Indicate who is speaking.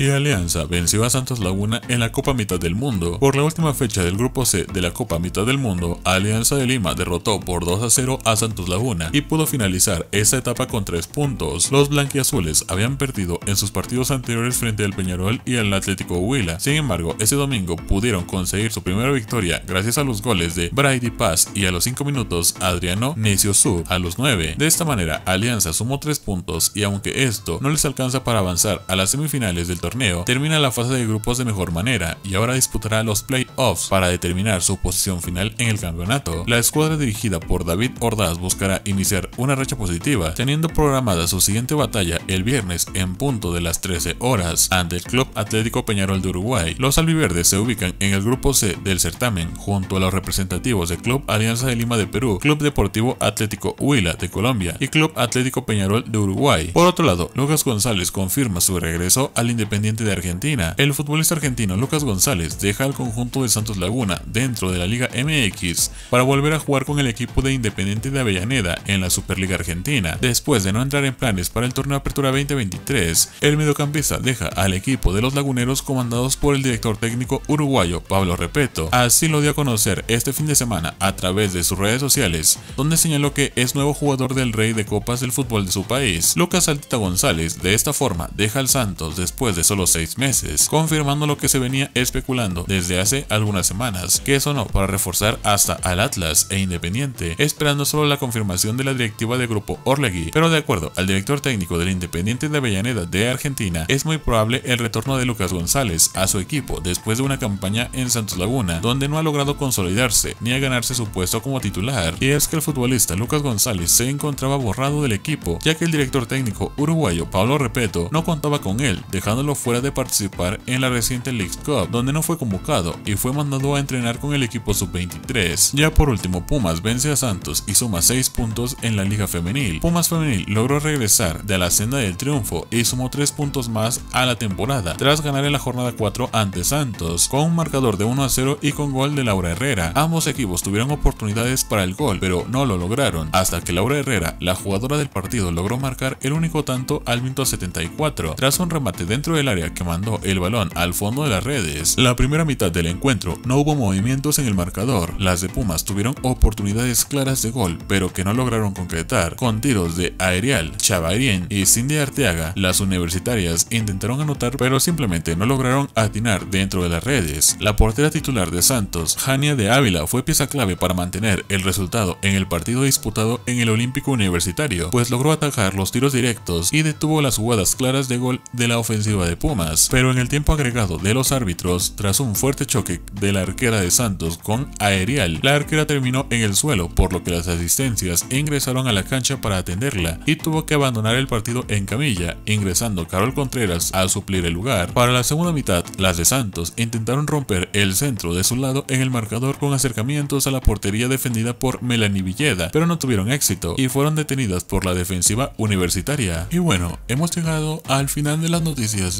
Speaker 1: y Alianza venció a Santos Laguna en la Copa Mitad del Mundo. Por la última fecha del Grupo C de la Copa Mitad del Mundo, Alianza de Lima derrotó por 2 a 0 a Santos Laguna y pudo finalizar esa etapa con 3 puntos. Los blanquiazules habían perdido en sus partidos anteriores frente al Peñarol y al Atlético Huila. Sin embargo, ese domingo pudieron conseguir su primera victoria gracias a los goles de Brady Paz y a los 5 minutos Adriano Necio a los 9. De esta manera, Alianza sumó 3 puntos y aunque esto no les alcanza para avanzar a las semifinales del torneo termina la fase de grupos de mejor manera y ahora disputará los playoffs para determinar su posición final en el campeonato. La escuadra dirigida por David Ordaz buscará iniciar una racha positiva, teniendo programada su siguiente batalla el viernes en punto de las 13 horas ante el Club Atlético Peñarol de Uruguay. Los albiverdes se ubican en el grupo C del certamen junto a los representativos del Club Alianza de Lima de Perú, Club Deportivo Atlético Huila de Colombia y Club Atlético Peñarol de Uruguay. Por otro lado, Lucas González confirma su regreso al Independiente de Argentina. El futbolista argentino Lucas González deja al conjunto de Santos Laguna dentro de la Liga MX para volver a jugar con el equipo de Independiente de Avellaneda en la Superliga Argentina. Después de no entrar en planes para el torneo Apertura 2023, el mediocampista deja al equipo de los laguneros comandados por el director técnico uruguayo Pablo Repeto. Así lo dio a conocer este fin de semana a través de sus redes sociales, donde señaló que es nuevo jugador del Rey de Copas del fútbol de su país. Lucas Altita González de esta forma deja al Santos después de solo seis meses, confirmando lo que se venía especulando desde hace algunas semanas, que eso no para reforzar hasta al Atlas e Independiente, esperando solo la confirmación de la directiva del grupo Orlegui, pero de acuerdo al director técnico del Independiente de Avellaneda de Argentina, es muy probable el retorno de Lucas González a su equipo después de una campaña en Santos Laguna, donde no ha logrado consolidarse ni a ganarse su puesto como titular, y es que el futbolista Lucas González se encontraba borrado del equipo, ya que el director técnico uruguayo Pablo Repeto no contaba con él, dejándolo fuera de participar en la reciente League Cup, donde no fue convocado y fue mandado a entrenar con el equipo sub-23. Ya por último, Pumas vence a Santos y suma 6 puntos en la Liga Femenil. Pumas Femenil logró regresar de la senda del triunfo y sumó 3 puntos más a la temporada, tras ganar en la jornada 4 ante Santos, con un marcador de 1 a 0 y con gol de Laura Herrera. Ambos equipos tuvieron oportunidades para el gol, pero no lo lograron, hasta que Laura Herrera, la jugadora del partido, logró marcar el único tanto al minuto 74, tras un remate dentro de el área que mandó el balón al fondo de las redes. La primera mitad del encuentro no hubo movimientos en el marcador. Las de Pumas tuvieron oportunidades claras de gol, pero que no lograron concretar. Con tiros de Aerial, Chavarien y Cindy Arteaga, las universitarias intentaron anotar, pero simplemente no lograron atinar dentro de las redes. La portera titular de Santos, Jania de Ávila, fue pieza clave para mantener el resultado en el partido disputado en el Olímpico Universitario, pues logró atajar los tiros directos y detuvo las jugadas claras de gol de la ofensiva Pumas, pero en el tiempo agregado de los árbitros, tras un fuerte choque de la arquera de Santos con Aerial, la arquera terminó en el suelo, por lo que las asistencias ingresaron a la cancha para atenderla y tuvo que abandonar el partido en camilla, ingresando Carol Contreras a suplir el lugar. Para la segunda mitad, las de Santos intentaron romper el centro de su lado en el marcador con acercamientos a la portería defendida por Melanie Villeda, pero no tuvieron éxito y fueron detenidas por la defensiva universitaria. Y bueno, hemos llegado al final de las noticias